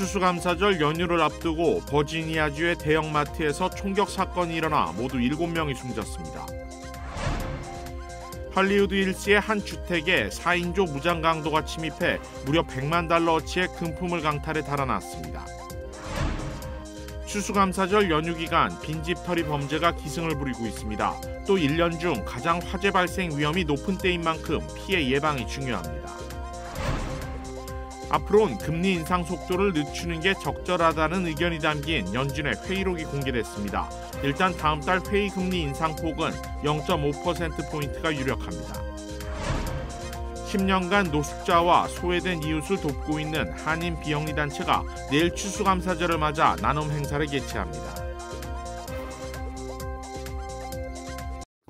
추수감사절 연휴를 앞두고 버지니아주의 대형마트에서 총격 사건이 일어나 모두 7명이 숨졌습니다. 할리우드 일시의 한 주택에 4인조 무장 강도가 침입해 무려 100만 달러어치의 금품을 강탈해 달아났습니다. 추수감사절 연휴 기간 빈집털이 범죄가 기승을 부리고 있습니다. 또 1년 중 가장 화재 발생 위험이 높은 때인 만큼 피해 예방이 중요합니다. 앞으로는 금리 인상 속도를 늦추는 게 적절하다는 의견이 담긴 연준의 회의록이 공개됐습니다. 일단 다음 달 회의 금리 인상 폭은 0.5%포인트가 유력합니다. 10년간 노숙자와 소외된 이웃을 돕고 있는 한인 비영리 단체가 내일 추수감사절을 맞아 나눔 행사를 개최합니다.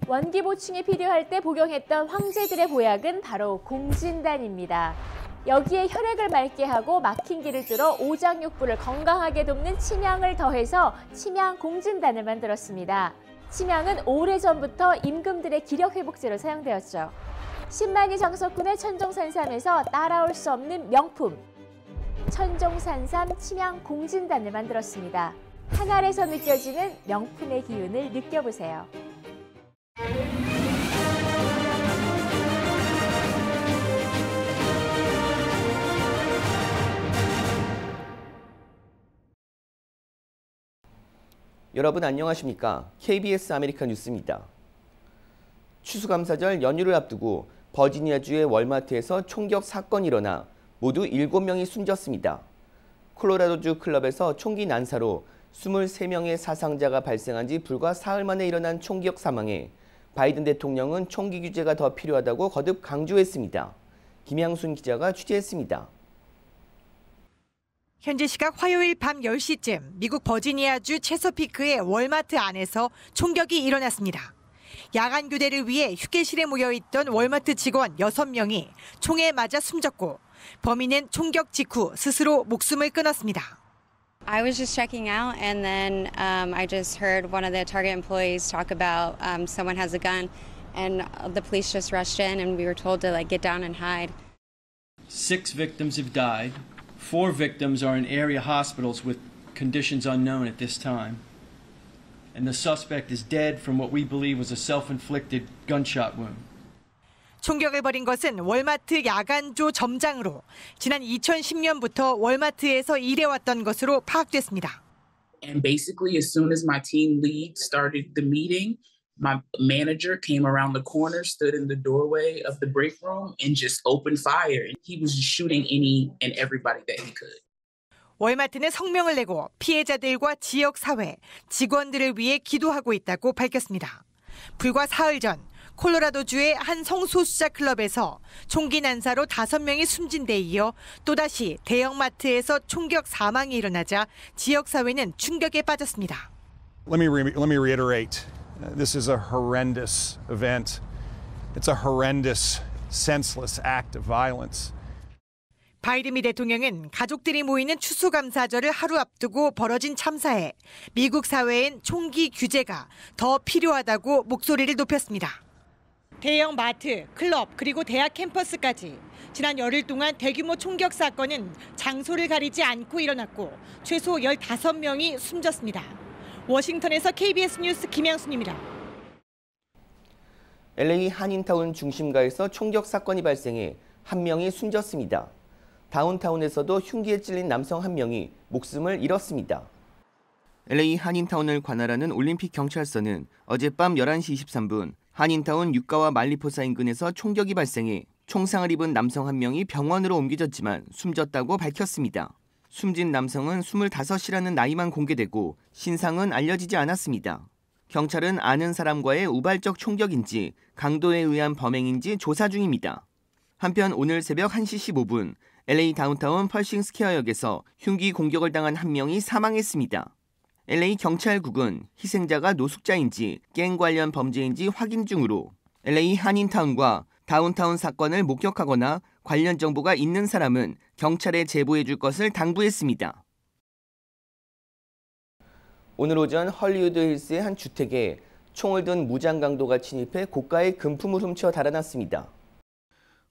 원기 보충이 필요할 때 복용했던 황제들의 보약은 바로 공진단입니다. 여기에 혈액을 맑게 하고 막힌 기를 뚫어 오장육부를 건강하게 돕는 침향을 더해서 침향 공진단을 만들었습니다. 침향은 오래전부터 임금들의 기력 회복제로 사용되었죠. 신만이 장석군의 천종산삼에서 따라올 수 없는 명품 천종산삼 침향 공진단을 만들었습니다. 한알에서 느껴지는 명품의 기운을 느껴보세요. 여러분 안녕하십니까? KBS 아메리카 뉴스입니다. 추수감사절 연휴를 앞두고 버지니아주의 월마트에서 총격 사건이 일어나 모두 7명이 숨졌습니다. 콜로라도주 클럽에서 총기 난사로 23명의 사상자가 발생한 지 불과 사흘 만에 일어난 총격 사망에 바이든 대통령은 총기 규제가 더 필요하다고 거듭 강조했습니다. 김양순 기자가 취재했습니다. 현지 시각 화요일 밤 10시쯤 미국 버지니아주 체서피크의 월마트 안에서 총격이 일어났습니다. 야간 교대를 위해 휴게실에 모여 있던 월마트 직원 6명이 총에 맞아 숨졌고 범인은 총격 직후 스스로 목숨을 끊었습니다. I was just checking out and then um, I just heard one of the Target employees talk about um, someone has a gun and the police just rushed in and we were told to like get down and hide. Six victims have died. Four victims are in area hospitals with conditions unknown at this time. And the suspect is dead from what we believe was a self-inflicted gunshot wound. 총격을 벌인 것은 월마트 야간조 점장으로 지난 2010년부터 월마트에서 일해왔던 것으로 파악됐습니다. And basically as soon as my team lead started the meeting, my manager came around the corner, stood in the doorway of the break room, and just opened fire. And he was shooting any and everybody that he could. 월마트는 성명을 내고 피해자들과 지역 사회, 직원들을 위해 기도하고 있다고 밝혔습니다. 불과 사흘 전 콜로라도주의 한 성소수자 클럽에서 총기 난사로 5명이 숨진 데 이어 또다시 대형마트에서 총격 사망이 일어나자 지역 사회는 충격에 빠졌습니다. Let me, re- let me reiterate. This is a horrendous event. It's a horrendous, senseless act of violence. 바이든미 대통령은 가족들이 모이는 추수감사절을 하루 앞두고 벌어진 참사에 미국 사회엔 총기 규제가 더 필요하다고 목소리를 높였습니다. 대형 마트, 클럽, 그리고 대학 캠퍼스까지 지난 열흘 동안 대규모 총격 사건은 장소를 가리지 않고 일어났고 최소 15명이 숨졌습니다. 워싱턴에서 KBS 뉴스 김양순입니다. LA 한인타운 중심가에서 총격 사건이 발생해 한 명이 숨졌습니다. 다운타운에서도 흉기에 찔린 남성 한 명이 목숨을 잃었습니다. LA 한인타운을 관할하는 올림픽 경찰서는 어젯밤 11시 23분 한인타운 육가와 말리포사 인근에서 총격이 발생해 총상을 입은 남성 한 명이 병원으로 옮겨졌지만 숨졌다고 밝혔습니다. 숨진 남성은 25이라는 나이만 공개되고 신상은 알려지지 않았습니다. 경찰은 아는 사람과의 우발적 총격인지 강도에 의한 범행인지 조사 중입니다. 한편 오늘 새벽 1시 15분 LA 다운타운 펄싱 스퀘어역에서 흉기 공격을 당한 한 명이 사망했습니다. LA 경찰국은 희생자가 노숙자인지 갱 관련 범죄인지 확인 중으로 LA 한인타운과 다운타운 사건을 목격하거나 관련 정보가 있는 사람은 경찰에 제보해 줄 것을 당부했습니다. 오늘 오전 헐리우드 힐스의 한 주택에 총을 든 무장 강도가 침입해 고가의 금품을 훔쳐 달아났습니다.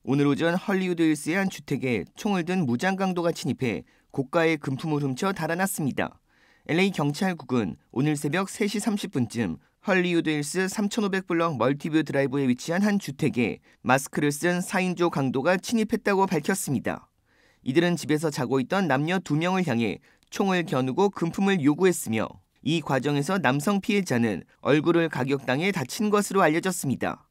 오늘 오전 헐리우드 힐스의 한 주택에 총을 든 무장 강도가 침입해 고가의 금품을 훔쳐 달아났습니다. LA 경찰국은 오늘 새벽 3시 30분쯤 헐리우드 힐스 3500블럭 멀티뷰 드라이브에 위치한 한 주택에 마스크를 쓴 4인조 강도가 침입했다고 밝혔습니다. 이들은 집에서 자고 있던 남녀 2명을 향해 총을 겨누고 금품을 요구했으며 이 과정에서 남성 피해자는 얼굴을 가격당해 다친 것으로 알려졌습니다.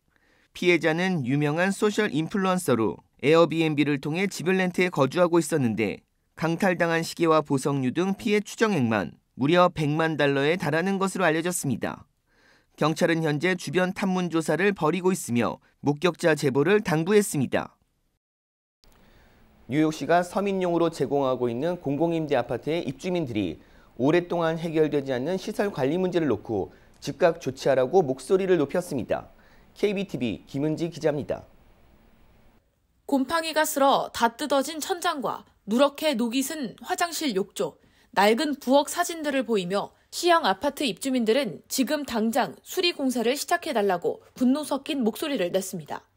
피해자는 유명한 소셜 인플루언서로 에어비앤비를 통해 집을 렌트에 거주하고 있었는데 강탈당한 시계와 보석류 등 피해 추정액만 무려 100만 달러에 달하는 것으로 알려졌습니다. 경찰은 현재 주변 탐문 조사를 벌이고 있으며 목격자 제보를 당부했습니다. 뉴욕시가 서민용으로 제공하고 있는 공공임대 아파트의 입주민들이 오랫동안 해결되지 않는 시설 관리 문제를 놓고 즉각 조치하라고 목소리를 높였습니다. KBTV 김은지 기자입니다. 곰팡이가 쓸어 다 뜯어진 천장과 누렇게 녹이 쓴 화장실 욕조, 낡은 부엌 사진들을 보이며 시향 아파트 입주민들은 지금 당장 수리 공사를 시작해달라고 분노 섞인 목소리를 냈습니다.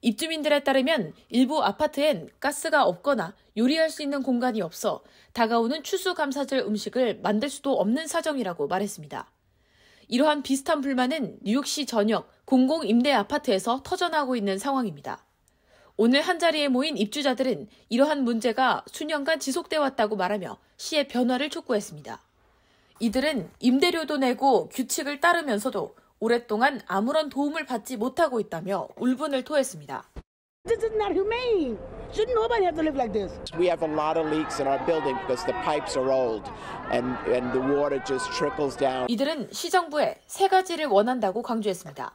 입주민들에 따르면 일부 아파트엔 가스가 없거나 요리할 수 있는 공간이 없어 다가오는 추수감사절 음식을 만들 수도 없는 사정이라고 말했습니다. 이러한 비슷한 불만은 뉴욕시 전역 공공임대 아파트에서 터져나오고 있는 상황입니다. 오늘 한자리에 모인 입주자들은 이러한 문제가 수년간 지속돼 왔다고 말하며 시의 변화를 촉구했습니다. 이들은 임대료도 내고 규칙을 따르면서도 오랫동안 아무런 도움을 받지 못하고 있다며 울분을 토했습니다. This is not humane. Should nobody have to live like this? We have a lot of leaks in our building because the pipes are old and, and the water just trickles down. 이들은 시정부에 세 가지를 원한다고 강조했습니다.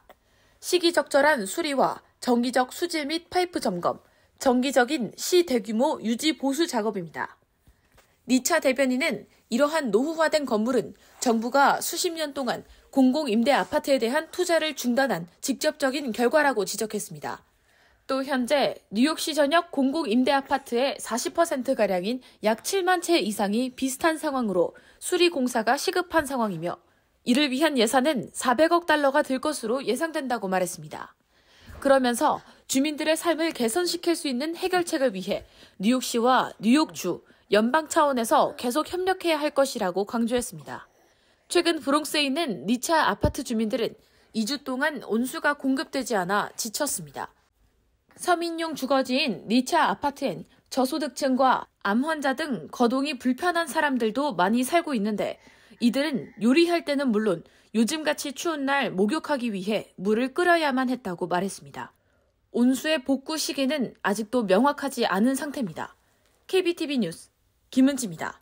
시기적절한 수리와 정기적 수질 및 파이프 점검, 정기적인 시 대규모 유지 보수 작업입니다. 니차 대변인은 이러한 노후화된 건물은 정부가 수십 년 동안 공공임대 아파트에 대한 투자를 중단한 직접적인 결과라고 지적했습니다. 또 현재 뉴욕시 전역 공공임대 아파트의 40%가량인 약 7만 채 이상이 비슷한 상황으로 수리 공사가 시급한 상황이며 이를 위한 예산은 400억 달러가 들 것으로 예상된다고 말했습니다. 그러면서 주민들의 삶을 개선시킬 수 있는 해결책을 위해 뉴욕시와 뉴욕주, 연방 차원에서 계속 협력해야 할 것이라고 강조했습니다. 최근 브롱스에 있는 니차 아파트 주민들은 2주 동안 온수가 공급되지 않아 지쳤습니다. 서민용 주거지인 니차 아파트엔 저소득층과 암 환자 등 거동이 불편한 사람들도 많이 살고 있는데 이들은 요리할 때는 물론 요즘같이 추운 날 목욕하기 위해 물을 끓여야만 했다고 말했습니다. 온수의 복구 시기는 아직도 명확하지 않은 상태입니다. KBTV 뉴스 김은지입니다.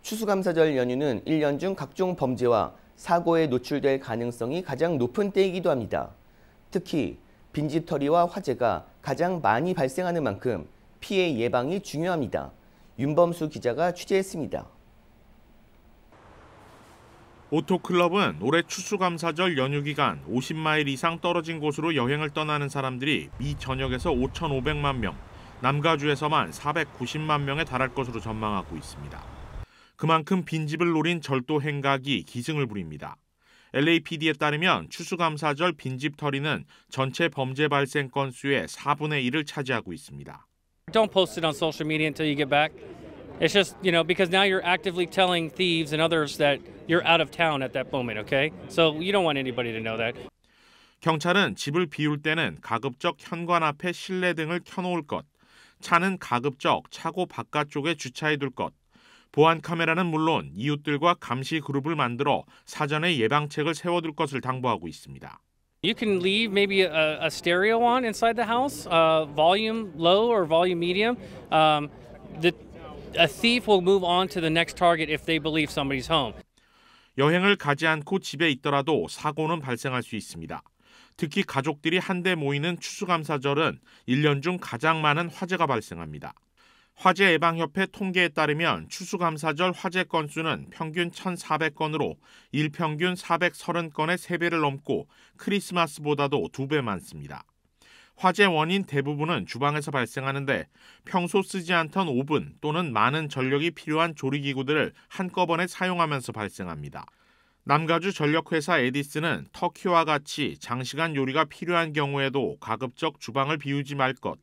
추수감사절 연휴는 1년 중 각종 범죄와 사고에 노출될 가능성이 가장 높은 때이기도 합니다. 특히 빈집털이와 화재가 가장 많이 발생하는 만큼 피해 예방이 중요합니다. 윤범수 기자가 취재했습니다. 오토클럽은 올해 추수감사절 연휴 기간 50마일 이상 떨어진 곳으로 여행을 떠나는 사람들이 미 전역에서 5,500만 명, 남가주에서만 490만 명에 달할 것으로 전망하고 있습니다. 그만큼 빈집을 노린 절도 행각이 기승을 부립니다. LAPD에 따르면 추수감사절 빈집 털이는 전체 범죄 발생 건수의 4분의 1을 차지하고 있습니다. Don't post it on social media until you get back. It's just, you know, because now you're actively telling thieves and others that you're out of town at that moment, okay? So you don't want anybody to know that. 경찰은 집을 비울 때는 가급적 현관 앞에 실내 등을 켜놓을 것, 차는 가급적 차고 바깥쪽에 주차해둘 것, 보안 카메라는 물론 이웃들과 감시 그룹을 만들어 사전에 예방책을 세워둘 것을 당부하고 있습니다. You can leave maybe a, a stereo on inside the house, uh, volume low or volume medium. Um, the a thief will move on to the next target if they believe somebody's home. 여행을 가지 않고 집에 있더라도 사고는 발생할 수 있습니다. 특히 가족들이 한데 모이는 추수감사절은 1년 중 가장 많은 화재가 발생합니다. 화재예방협회 통계에 따르면 추수감사절 화재 건수는 평균 1,400건으로 일평균 430건의 3배를 넘고 크리스마스보다도 2배 많습니다. 화재 원인 대부분은 주방에서 발생하는데 평소 쓰지 않던 오븐 또는 많은 전력이 필요한 조리기구들을 한꺼번에 사용하면서 발생합니다. 남가주 전력회사 에디스는 터키와 같이 장시간 요리가 필요한 경우에도 가급적 주방을 비우지 말 것,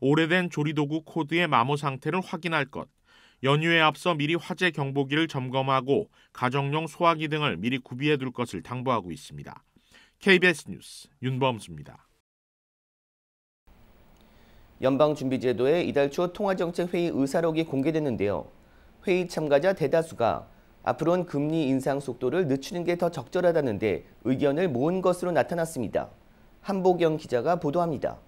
오래된 조리도구 코드의 마모 상태를 확인할 것, 연휴에 앞서 미리 화재 경보기를 점검하고 가정용 소화기 등을 미리 구비해 둘 것을 당부하고 있습니다. KBS 뉴스 윤범수입니다. 연방준비제도의 이달 초 통화정책회의 의사록이 공개됐는데요. 회의 참가자 대다수가 앞으로는 금리 인상 속도를 늦추는 게 더 적절하다는데 의견을 모은 것으로 나타났습니다. 한보경 기자가 보도합니다.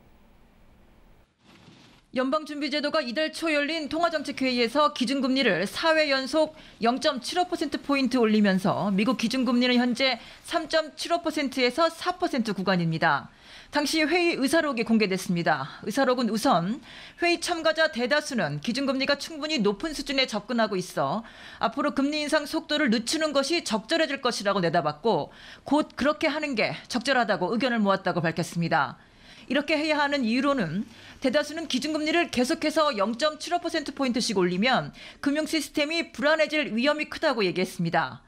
연방준비제도가 이달 초 열린 통화정책회의에서 기준금리를 4회 연속 0.75%포인트 올리면서 미국 기준금리는 현재 3.75%에서 4% 구간입니다. 당시 회의 의사록이 공개됐습니다. 의사록은 우선 회의 참가자 대다수는 기준금리가 충분히 높은 수준에 접근하고 있어 앞으로 금리 인상 속도를 늦추는 것이 적절해질 것이라고 내다봤고 곧 그렇게 하는 게 적절하다고 의견을 모았다고 밝혔습니다. 이렇게 해야 하는 이유로는 대다수는 기준금리를 계속해서 0.75%포인트씩 올리면 금융 시스템이 불안해질 위험이 크다고 얘기했습니다.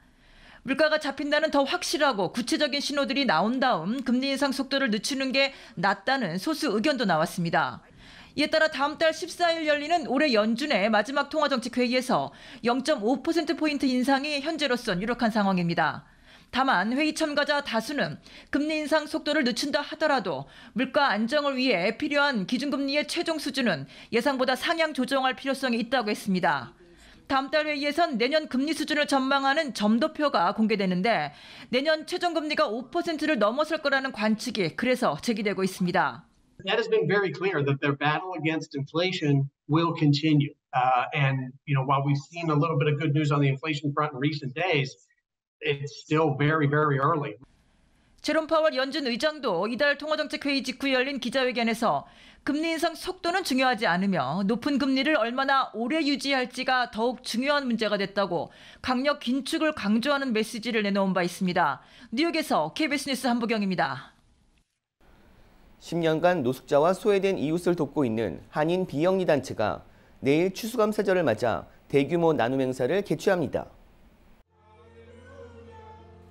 물가가 잡힌다는 더 확실하고 구체적인 신호들이 나온 다음 금리 인상 속도를 늦추는 게 낫다는 소수 의견도 나왔습니다. 이에 따라 다음 달 14일 열리는 올해 연준의 마지막 통화정책 회의에서 0.5%포인트 인상이 현재로선 유력한 상황입니다. 다만 회의 참가자 다수는 금리 인상 속도를 늦춘다 하더라도 물가 안정을 위해 필요한 기준금리의 최종 수준은 예상보다 상향 조정할 필요성이 있다고 했습니다. 다음 달 회의에선 내년 금리 수준을 전망하는 점도표가 공개되는데 내년 최종 금리가 5%를 넘어설 거라는 관측이 그래서 제기되고 있습니다. That has been very clear that their battle against inflation will continue. Uh, and you know, while we've seen a little bit of good news on the inflation front in recent days, it's still very, very early. 제롬 파월 연준 의장도 이달 통화정책회의 직후 열린 기자회견에서 금리 인상 속도는 중요하지 않으며 높은 금리를 얼마나 오래 유지할지가 더욱 중요한 문제가 됐다고 강력 긴축을 강조하는 메시지를 내놓은 바 있습니다. 뉴욕에서 KBS 뉴스 한보경입니다. 10년간 노숙자와 소외된 이웃을 돕고 있는 한인 비영리단체가 내일 추수감사절을 맞아 대규모 나눔 행사를 개최합니다.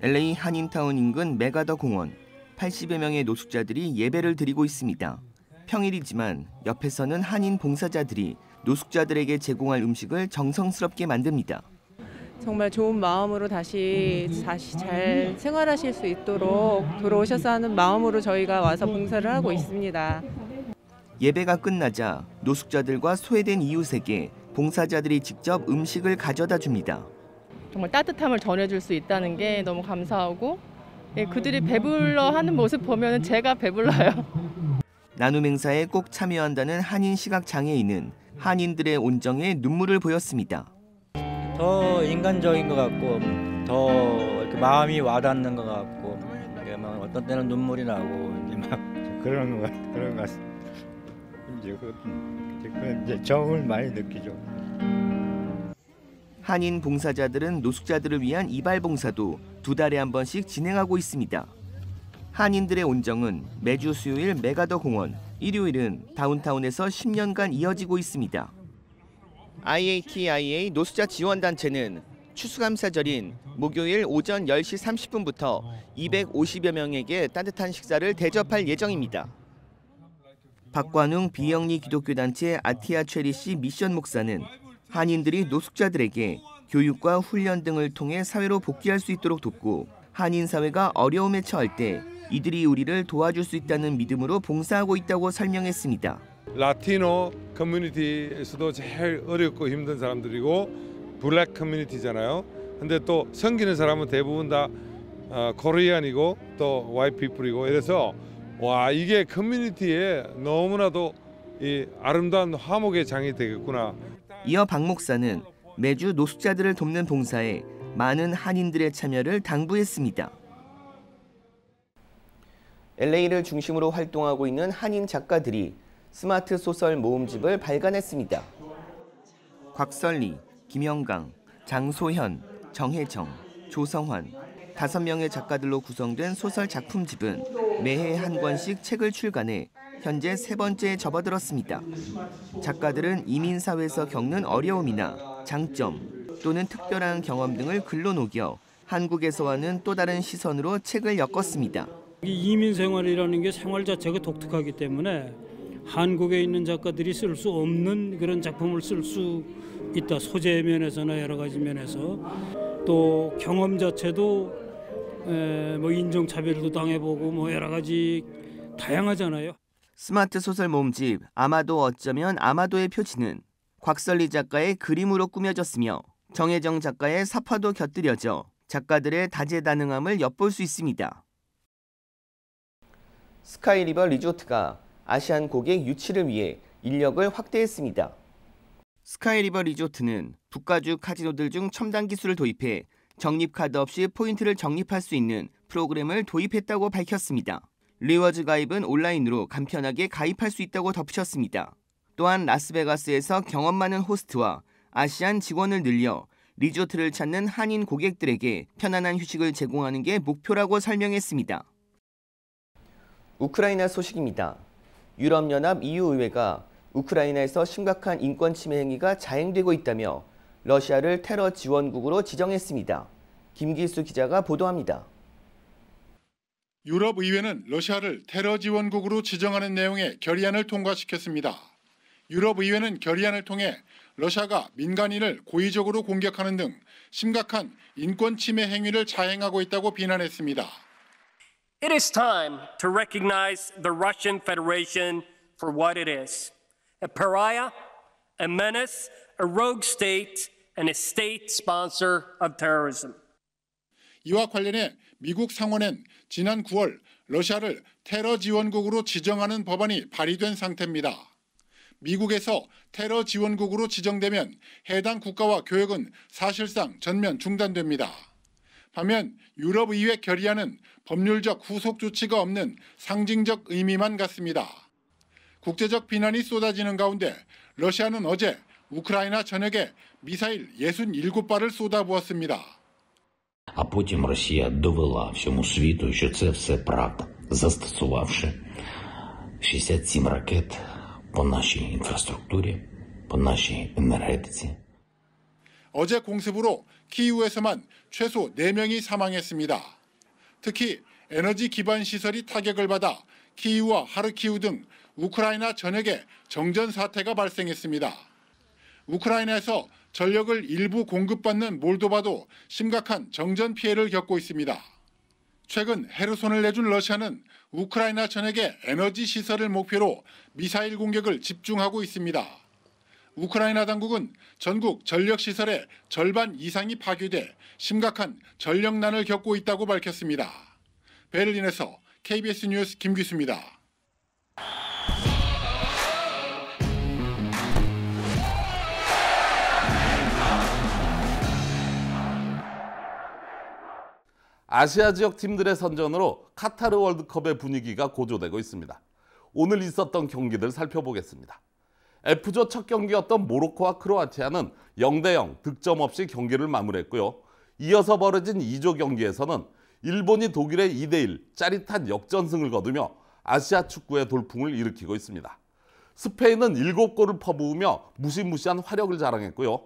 LA 한인타운 인근 메가더 공원 80여 명의 노숙자들이 예배를 드리고 있습니다. 평일이지만 옆에서는 한인 봉사자들이 노숙자들에게 제공할 음식을 정성스럽게 만듭니다. 정말 좋은 마음으로 다시 다시 잘 생활하실 수 있도록 돌아오셔서 하는 마음으로 저희가 와서 봉사를 하고 있습니다. 예배가 끝나자 노숙자들과 소외된 이웃에게 봉사자들이 직접 음식을 가져다 줍니다. 정말 따뜻함을 전해줄 수 있다는 게 너무 감사하고 예, 그들이 배불러 하는 모습 보면 제가 배불러요. 나눔 행사에 꼭 참여한다는 한인 시각 장애인은 한인들의 온정에 눈물을 보였습니다. 더 인간적인 것 같고 더 마음이 와닿는 것 같고 막 어떤 때는 눈물이 나고 이제 막 그런 것 그런 것 이제 그, 이제 정을 많이 느끼죠. 한인 봉사자들은 노숙자들을 위한 이발 봉사도 두 달에 한 번씩 진행하고 있습니다. 한인들의 온정은 매주 수요일 메가더 공원, 일요일은 다운타운에서 10년간 이어지고 있습니다. IATIA 노숙자 지원단체는 추수감사절인 목요일 오전 10시 30분부터 250여 명에게 따뜻한 식사를 대접할 예정입니다. 박관웅 비영리 기독교단체 아티아 체리시 미션 목사는 한인들이 노숙자들에게 교육과 훈련 등을 통해 사회로 복귀할 수 있도록 돕고 한인 사회가 어려움에 처할 때 이들이 우리를 도와줄 수 있다는 믿음으로 봉사하고 있다고 설명했습니다. 라티노 커뮤니티에서도 제일 어렵고 힘든 사람들이고 블랙 커뮤니티잖아요. 근데 또 섬기는 사람은 대부분 다 어, 코리안이고 또 와이 피플이고 이래서 와 이게 커뮤니티에 너무나도 이 아름다운 화목의 장이 되겠구나 이어 박 목사는 매주 노숙자들을 돕는 봉사에 많은 한인들의 참여를 당부했습니다. LA를 중심으로 활동하고 있는 한인 작가들이 스마트 소설 모음집을 발간했습니다. 곽설리, 김영강, 장소현, 정혜정, 조성환 다섯 명의 작가들로 구성된 소설 작품집은 매해 한 권씩 책을 출간해 현재 세 번째에 접어들었습니다. 작가들은 이민사회에서 겪는 어려움이나 장점 또는 특별한 경험 등을 글로 녹여 한국에서와는 또 다른 시선으로 책을 엮었습니다. 이민 생활이라는 게 생활 자체가 독특하기 때문에 한국에 있는 작가들이 쓸 수 없는 그런 작품을 쓸 수 있다. 소재 면에서나 여러 가지 면에서 또 경험 자체도 뭐 인종 차별도 당해보고 뭐 여러 가지 다양하잖아요. 스마트 소설 몸집 아마도 어쩌면 아마도의 표지는 곽설리 작가의 그림으로 꾸며졌으며 정혜정 작가의 사파도 곁들여져 작가들의 다재다능함을 엿볼 수 있습니다. 스카이리버 리조트가 아시안 고객 유치를 위해 인력을 확대했습니다. 스카이리버 리조트는 북가주 카지노들 중 첨단 기술을 도입해 적립 카드 없이 포인트를 적립할 수 있는 프로그램을 도입했다고 밝혔습니다. 리워즈 가입은 온라인으로 간편하게 가입할 수 있다고 덧붙였습니다. 또한 라스베가스에서 경험 많은 호스트와 아시안 직원을 늘려 리조트를 찾는 한인 고객들에게 편안한 휴식을 제공하는 게 목표라고 설명했습니다. 우크라이나 소식입니다. 유럽연합 EU 의회가 우크라이나에서 심각한 인권 침해 행위가 자행되고 있다며 러시아를 테러 지원국으로 지정했습니다. 김기수 기자가 보도합니다. 유럽 의회는 러시아를 테러 지원국으로 지정하는 내용의 결의안을 통과시켰습니다. 유럽 의회는 결의안을 통해 러시아가 민간인을 고의적으로 공격하는 등 심각한 인권 침해 행위를 자행하고 있다고 비난했습니다. It is time to recognize the Russian Federation for what it is. A pariah, a menace, a rogue state and state sponsor of terrorism. 이와 관련해 미국 상원은 지난 9월 러시아를 테러 지원국으로 지정하는 법안이 발의된 상태입니다. 미국에서 테러 지원국으로 지정되면 해당 국가와 교역은 사실상 전면 중단됩니다. 반면 유럽 의회 결의안은 법률적 후속 조치가 없는 상징적 의미만 갖습니다. 국제적 비난이 쏟아지는 가운데 러시아는 어제 우크라이나 전역에 미사일 67발을 쏟아부었습니다. А потім Росія довела всьому світу, що це все правда, застосувавши 67 ракет по нашій інфраструктурі, по нашій енергетиці. 어제 공습으로 키이우에서만 최소 4명이 사망했습니다. 특히 에너지 기반 시설이 타격을 받아 키이우와 하르키우 등 우크라이나 전역에 정전 사태가 발생했습니다. 우크라이나에서 전력을 일부 공급받는 몰도바도 심각한 정전 피해를 겪고 있습니다. 최근 헤르손을 내준 러시아는 우크라이나 전역의 에너지 시설을 목표로 미사일 공격을 집중하고 있습니다. 우크라이나 당국은 전국 전력 시설의 절반 이상이 파괴돼 심각한 전력난을 겪고 있다고 밝혔습니다. 베를린에서 KBS 뉴스 김규수입니다. 아시아 지역 팀들의 선전으로 카타르 월드컵의 분위기가 고조되고 있습니다. 오늘 있었던 경기들 살펴보겠습니다. F조 첫 경기였던 모로코와 크로아티아는 0대0 득점 없이 경기를 마무리했고요. 이어서 벌어진 2조 경기에서는 일본이 독일에 2 대1 짜릿한 역전승을 거두며 아시아 축구의 돌풍을 일으키고 있습니다. 스페인은 7골을 퍼부으며 무시무시한 화력을 자랑했고요.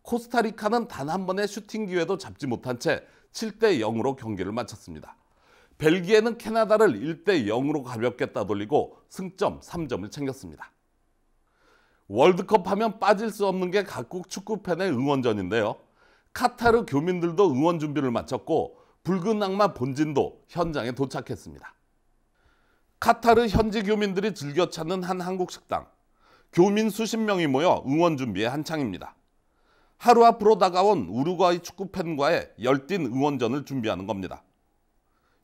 코스타리카는 단 한 번의 슈팅 기회도 잡지 못한 채 7대 0으로 경기를 마쳤습니다. 벨기에는 캐나다를 1대 0으로 가볍게 따돌리고 승점 3점을 챙겼습니다. 월드컵 하면 빠질 수 없는 게 각국 축구팬의 응원전인데요. 카타르 교민들도 응원 준비를 마쳤고 붉은 악마 본진도 현장에 도착했습니다. 카타르 현지 교민들이 즐겨 찾는 한 한국 식당. 교민 수십 명이 모여 응원 준비에 한창입니다. 하루 앞으로 다가온 우루과이 축구 팬과의 열띤 응원전을 준비하는 겁니다.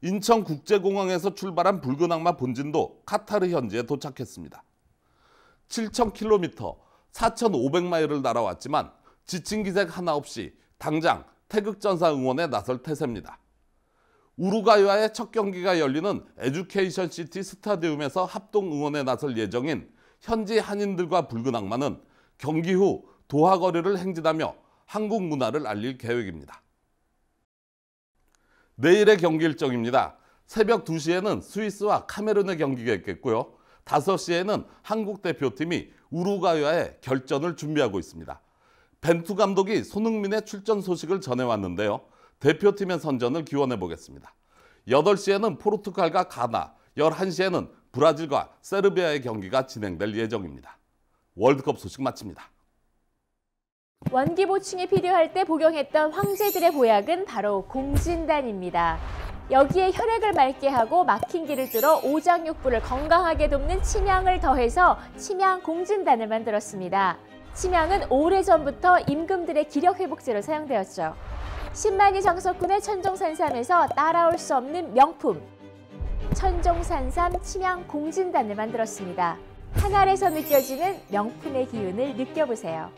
인천국제공항에서 출발한 붉은 악마 본진도 카타르 현지에 도착했습니다. 7,000km, 4,500마일을 날아왔지만 지친 기색 하나 없이 당장 태극전사 응원에 나설 태세입니다. 우루과이와의 첫 경기가 열리는 에듀케이션 시티 스타디움에서 합동 응원에 나설 예정인 현지 한인들과 붉은 악마는 경기 후 도하거리를 행진하며 한국 문화를 알릴 계획입니다. 내일의 경기 일정입니다. 새벽 2시에는 스위스와 카메룬의 경기가 있겠고요. 5시에는 한국 대표팀이 우루과이와의 결전을 준비하고 있습니다. 벤투 감독이 손흥민의 출전 소식을 전해왔는데요. 대표팀의 선전을 기원해 보겠습니다. 8시에는 포르투갈과 가나, 11시에는 브라질과 세르비아의 경기가 진행될 예정입니다. 월드컵 소식 마칩니다. 원기 보충이 필요할 때 복용했던 황제들의 보약은 바로 공진단입니다. 여기에 혈액을 맑게 하고 막힌 길을 뚫어 오장육부를 건강하게 돕는 침향을 더해서 침향 공진단을 만들었습니다. 침향은 오래전부터 임금들의 기력 회복제로 사용되었죠. 신만이 장석군의 천종산삼에서 따라올 수 없는 명품 천종산삼 침향 공진단을 만들었습니다. 한 알에서 느껴지는 명품의 기운을 느껴보세요.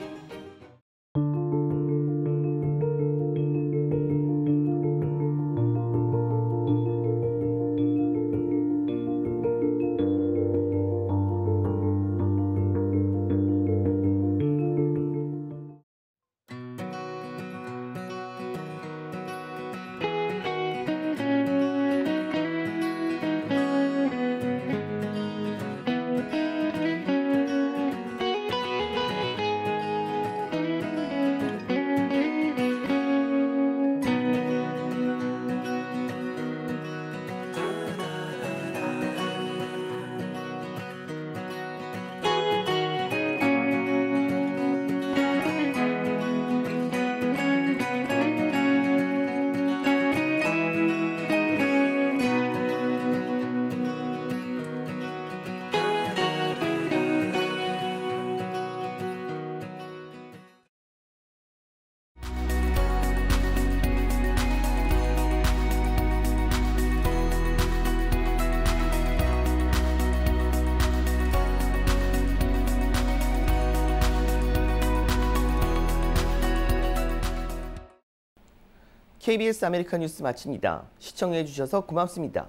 KBS 아메리카 뉴스 마칩니다. 시청해 주셔서 고맙습니다.